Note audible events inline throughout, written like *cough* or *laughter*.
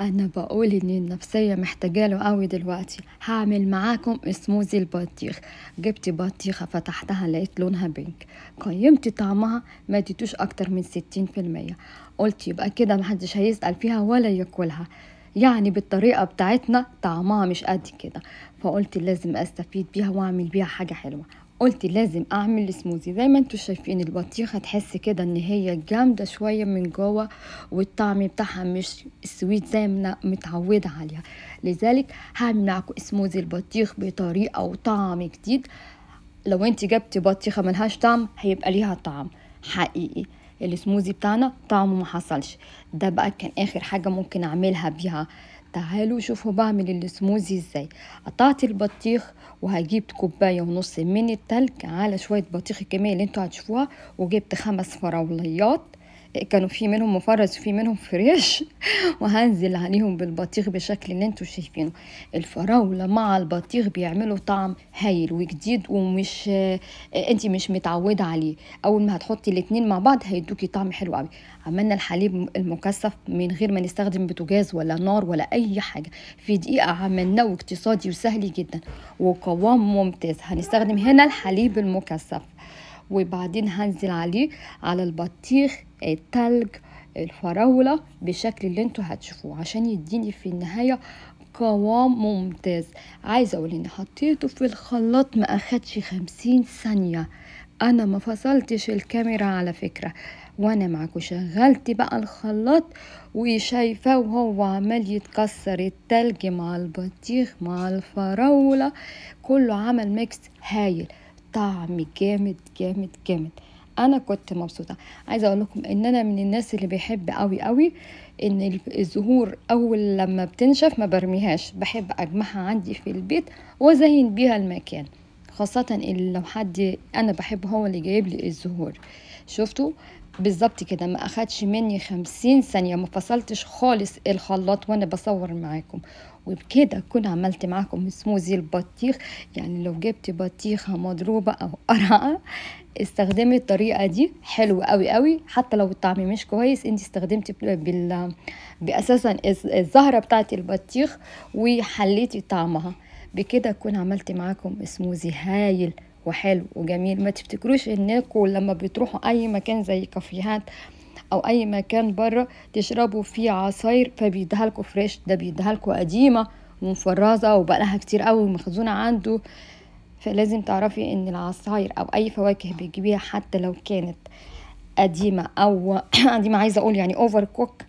أنا بقول إن النفسية محتاجة له قوي دلوقتي هعمل معاكم سموزي البطيخ جبت بطيخة فتحتها لقيت لونها بينك قيمت طعمها ما اديتوش أكتر من ستين في المية قلت يبقى كده محدش هيسأل فيها ولا ياكلها يعني بالطريقة بتاعتنا طعمها مش قد كده فقلت لازم أستفيد بيها وأعمل بيها حاجة حلوة قلت لازم اعمل سموزي زي ما انتوا شايفين البطيخه تحس كده ان هي جامده شويه من جوه والطعم بتاعها مش سويت زي ما متعوده عليها لذلك هعمل معاكم سموزي البطيخ بطريقه وطعم جديد لو انت جبتي بطيخه ملهاش طعم هيبقى ليها طعم حقيقي السموزي بتاعنا طعمه ما حصلش ده بقى كان اخر حاجه ممكن اعملها بيها تعالوا شوفوا بعمل السموزي ازاي قطعت البطيخ وهجيب كوباية ونص من التلج على شوية بطيخ الكمية اللي انتوا هتشوفوها وجبت خمس فراوليات كانوا في منهم مفرز وفي منهم فريش *laughs* وهنزل عليهم بالبطيخ بشكل اللي انتوا شايفينه الفراولة مع البطيخ بيعملوا طعم هايل وجديد ومش آه، انت مش متعودة عليه اول ما هتحطي الاتنين مع بعض هيدوكي طعم حلو قوي عملنا الحليب المكثف من غير ما نستخدم بوتاجاز ولا نار ولا اي حاجة في دقيقة عملناه واقتصادي وسهل جدا وقوام ممتاز هنستخدم هنا الحليب المكثف وبعدين هنزل عليه على البطيخ التلج الفراولة بالشكل اللي انتوا هتشوفوه عشان يديني في النهاية قوام ممتاز عايزة اقول ان حطيته في الخلاط ما اخدش خمسين ثانية انا ما فصلتش الكاميرا على فكرة وانا معاكم شغلت بقى الخلاط وشايفه وهو عمال يتكسر التلج مع البطيخ مع الفراولة كله عمل ميكس هايل طعم جامد جامد جامد انا كنت مبسوطه عايزه اقول لكم ان انا من الناس اللي بيحب قوي قوي ان الزهور اول لما بتنشف ما برميهاش بحب اجمعها عندي في البيت وازين بيها المكان خاصه إن لو حد انا بحب هو اللي جايب لي الزهور شفتوا بالظبط كده ما اخدش مني خمسين ثانيه ما فصلتش خالص الخلاط وانا بصور معاكم وبكده أكون عملت معاكم سموزي البطيخ يعني لو جبت بطيخة مضروبة أو قرعة استخدمي الطريقة دي حلو قوي قوي حتى لو الطعم مش كويس انت استخدمتي بال... بأساسا الزهرة بتاعة البطيخ وحليتي طعمها بكده أكون عملت معاكم سموزي هايل وحلو وجميل ما تفتكروش انكم لما بتروحوا اي مكان زي كافيهات او اي مكان بره تشربوا فيه عصاير فبيديها لكم فريش ده بيديها لكم قديمه ومفرزه وبقالها كتير قوي مخزونه عنده فلازم تعرفي ان العصاير او اي فواكه بتجيبيها حتى لو كانت قديمه او *coughs* قديمه عايزه اقول يعني اوفر كوك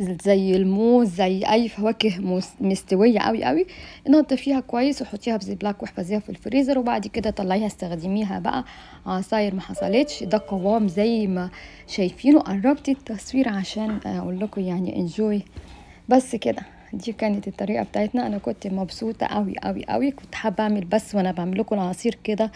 زي الموز زي اي فواكه مستويه قوي قوي نضفيها كويس وحطيها في زيبلاك واحفظيها في الفريزر وبعد كده طلعيها استخدميها بقى عصاير آه، ما حصلتش ده قوام زي ما شايفينه قربت التصوير عشان اقول لكم يعني انجوي بس كده دي كانت الطريقه بتاعتنا انا كنت مبسوطه قوي قوي قوي كنت حابه اعمل بس وانا بعمل لكم العصير كده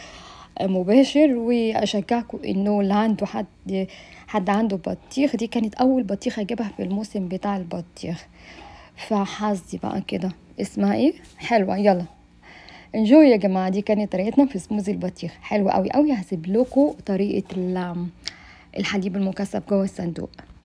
مباشر واشجعكم انه اللي عنده حد حد عنده بطيخ دي كانت اول بطيخه اجيبها في الموسم بتاع البطيخ فحظي بقى كده اسمها ايه حلوه يلا انجوي يا جماعه دي كانت طريقتنا في سموزي البطيخ حلوه قوي قوي هسيب لكم طريقه الحليب المكثف جوه الصندوق